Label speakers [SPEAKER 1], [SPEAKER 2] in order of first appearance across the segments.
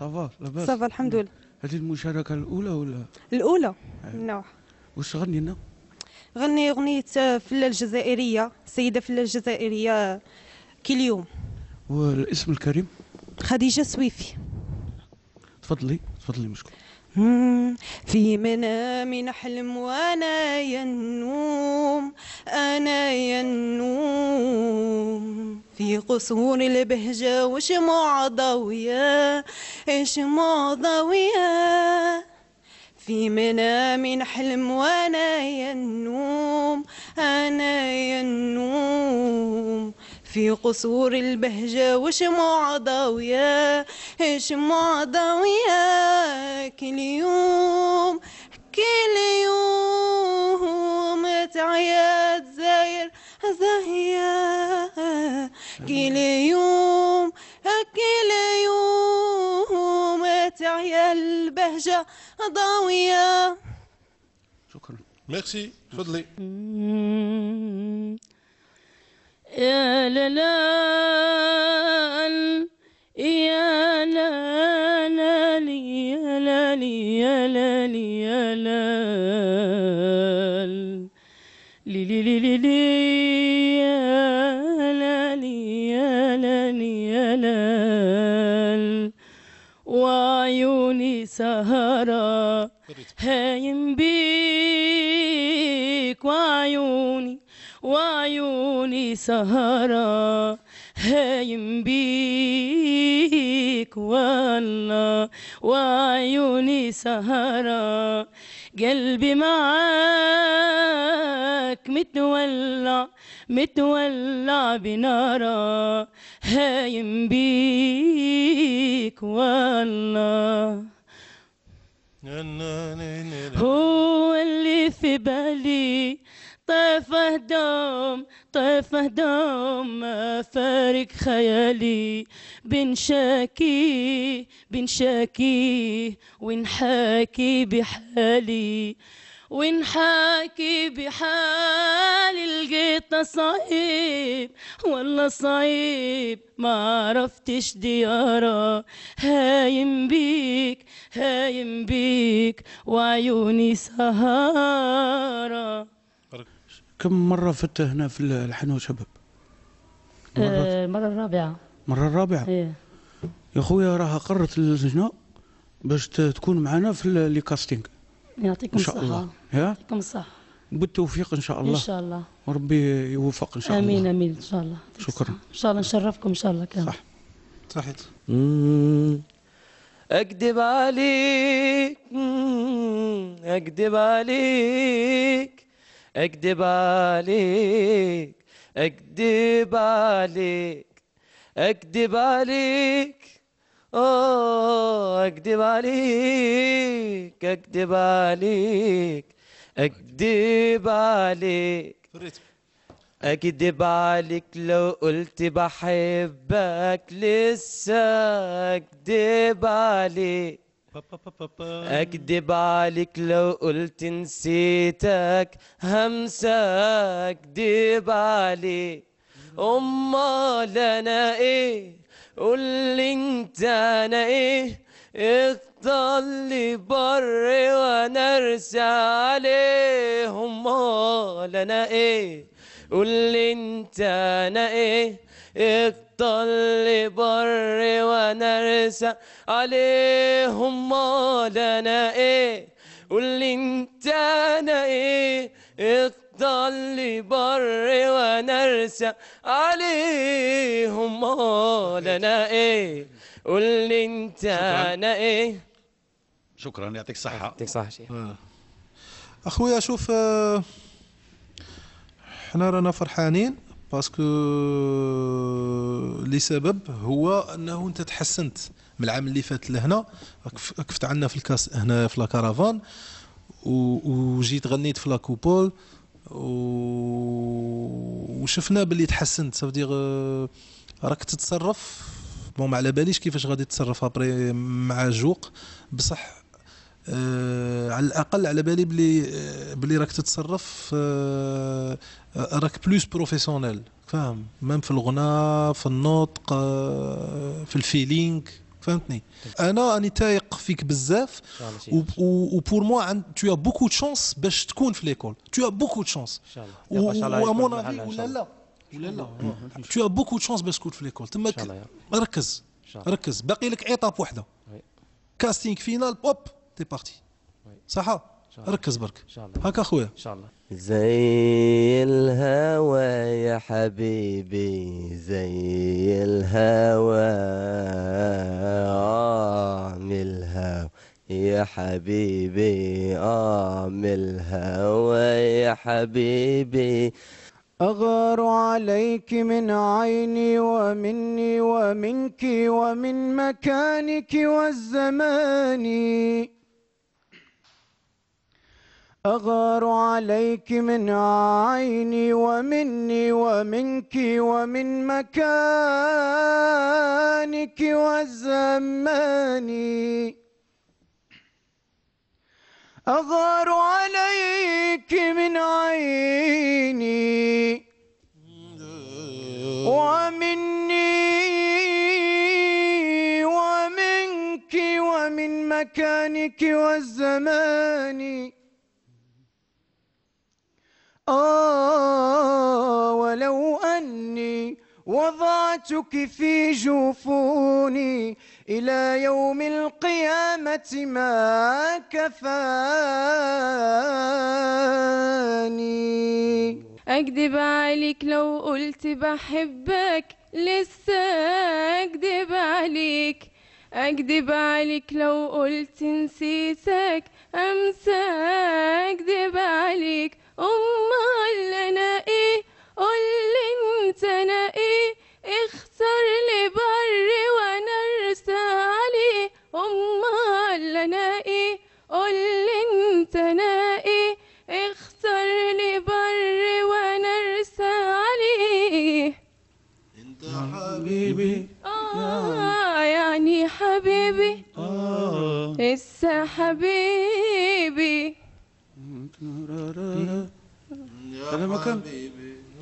[SPEAKER 1] صافا لاباس صافا الحمد نعم. لله هذه المشاركة الأولى ولا؟ الأولى من آه. نوع واش غني لنا؟
[SPEAKER 2] غني أغنية فلة الجزائرية سيدة فلة الجزائرية كل يوم
[SPEAKER 1] والاسم الكريم؟
[SPEAKER 2] خديجة سويفي
[SPEAKER 1] تفضلي تفضلي مشكور
[SPEAKER 2] في منامي نحلم وانا النوم انا النوم في قصور البهجة وشموع ضوية شمع ضوية في منام حلم وانا النوم انا النوم في قصور البهجة وشموع ضوية شمع ضوية كل يوم كل يوم تعيا زاير زاهيه هكي ليوم هكي ليوم تعيا البهجة ضاوية
[SPEAKER 1] شكرا ميرسي تفضلي
[SPEAKER 2] يا لا وعيوني سهرة هايم بيك وعيوني وعيوني سهرة هايم بيك والله وعيوني سهرة قلبي معاك متولع متولع بنارة هايم بيك والله هو اللي في بالي طيفه دوم طيفه دوم ما فارق خيالي بنشاكيه بنشاكيه ونحاكي بحالي ونحاكي بحال لقيت صعيب والله صعيب ما عرفتش ديارة هايم بيك هايم بيك وعيوني
[SPEAKER 1] سهارة كم مرة فت هنا في الحنو شباب؟
[SPEAKER 2] مرة آه المرة الرابعة
[SPEAKER 1] المرة الرابعة؟ ايه يا خويا راها قررت اللجنة باش تكون معنا في لي كاستينغ
[SPEAKER 2] يعطيكم الصحة ان شاء الله يا يعطيكم الصحة
[SPEAKER 1] بالتوفيق ان شاء الله ان شاء الله وربي يوفق ان شاء امين الله امين امين ان شاء الله شكرا ان
[SPEAKER 2] شاء الله نشرفكم ان شاء الله كامل صح
[SPEAKER 1] صحيت
[SPEAKER 3] اكدب عليك اكدب عليك اكدب عليك اكدب عليك اكدب عليك اوه اكدب عليك اكدب عليك اكدب عليك اكدب عليك لو قلت بحبك لسه اكدب عليك اكدب عليك لو قلت نسيتك همسة اكدب عليك امال انا ايه قول لي انت انا ايه اطلي بر وانا ارسى عليهم مال انا ايه قول انت انا ايه اطلي بر وانا ارسى عليهم مال انا ايه قول انت انا ايه ضل بر ونرسى عليهم مال انا ايه قول لي انت انا ايه شكرا يعطيك الصحه يعطيك الصحه شيخ آه.
[SPEAKER 1] اخويا شوف آه حنا رانا فرحانين باسكو لسبب هو انه انت تحسنت من العام اللي فات لهنا كفت عندنا في الكاس هنا في لاكارافان وجيت غنيت في لاكوبول وشفنا باللي تحسنت دير euh, راك تتصرف بون ما على باليش كيفاش غادي تتصرف ابري مع جوق بصح آه على الاقل على بالي بلي آه، بلي راك تتصرف آه راك بلوس بروفيسيونيل فاهم مام في الغناء في النطق آه، في الفيلينغ فهمتني انا راني تايق فيك بزاف و بور موا تو ا بوكو دو شونس باش تكون في ليكول تو ا بوكو دو ان ومون الله ولا لا ولا لا تو ا بوكو دو شونس باش تكون في ليكول تما ركز ركز باقي لك ايطاب وحده كاستينغ فينال بوب تي بارتي صح ركز برك هكا خويا ان شاء الله
[SPEAKER 3] زي الهوى يا حبيبي زي الهوى يا حبيبي اه من الهوى يا حبيبي أغار عليك من عيني ومني ومنك ومن مكانك والزمان أغار عليك من عيني ومني ومنك ومن مكانك والزمان أظهر عليك من عيني ومني ومنك ومن مكانك والزمان آه ولو أني وضعت ذراتك في جفوني إلى
[SPEAKER 2] يوم القيامة ما كفاني أكذب عليك لو قلت بحبك لسه أكذب عليك أكذب عليك لو قلت نسيتك أمسى أكذب عليك أمال أنا إيه لي أنت أنا إيه حبيبي آه إسا حبيبي
[SPEAKER 1] أنا ما كان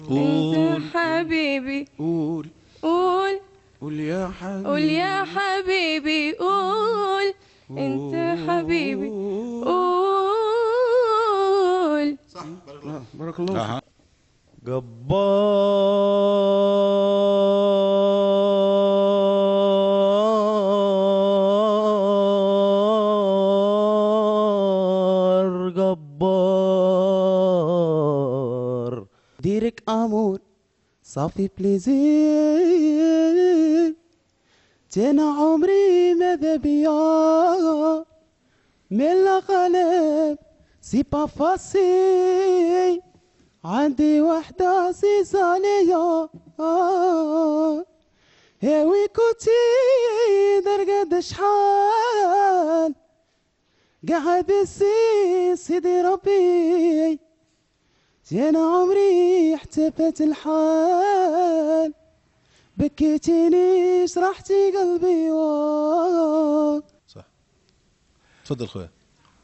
[SPEAKER 1] قول
[SPEAKER 2] حبيبي قول قول
[SPEAKER 1] قول يا حبيبي قول يا
[SPEAKER 2] حبيبي قول انت حبيبي قول صح
[SPEAKER 3] بارك الله آه، جبار ديرك امور صافي
[SPEAKER 1] بليزير تانا عمري ماذا بيا من القلب سي با فاسي عندي وحدة عزيزة عليا
[SPEAKER 3] هاوي كوتي درقد
[SPEAKER 1] شحال قاعد سي سيدي ربي زين عمري احتفت الحال بكيتيني شرحتي قلبي وق صح تفضل خويا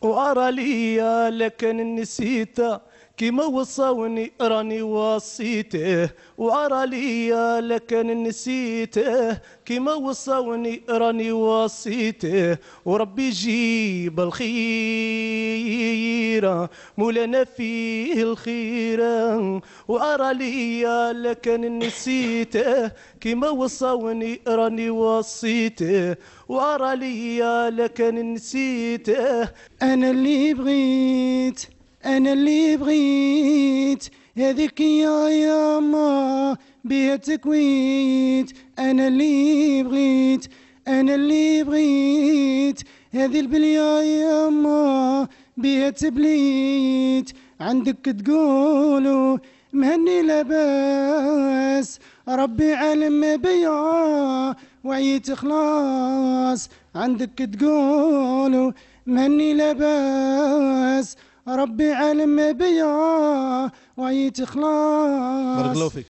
[SPEAKER 1] وارى لي لكن
[SPEAKER 3] نسيته كيما وصوني راني وصيته وعرى ليا لكن نسيته كيما وصوني راني وصيته وربي يجيب الخيرة مولانا فيه الخيرة وعرى ليا لكن نسيته كيما وصوني راني وصيته وعرى ليا لكن نسيته انا اللي بغيت أنا اللي بغيت هذيك يا ياما بيها تكويت أنا اللي بغيت أنا اللي بغيت هذي البلية ياما بيها تبليت عندك تقولوا مهني لباس ربي عالم بيا وعيت خلاص عندك تقولوا مهني لباس ربي علم بيا ويتخلاص بارك الله فيك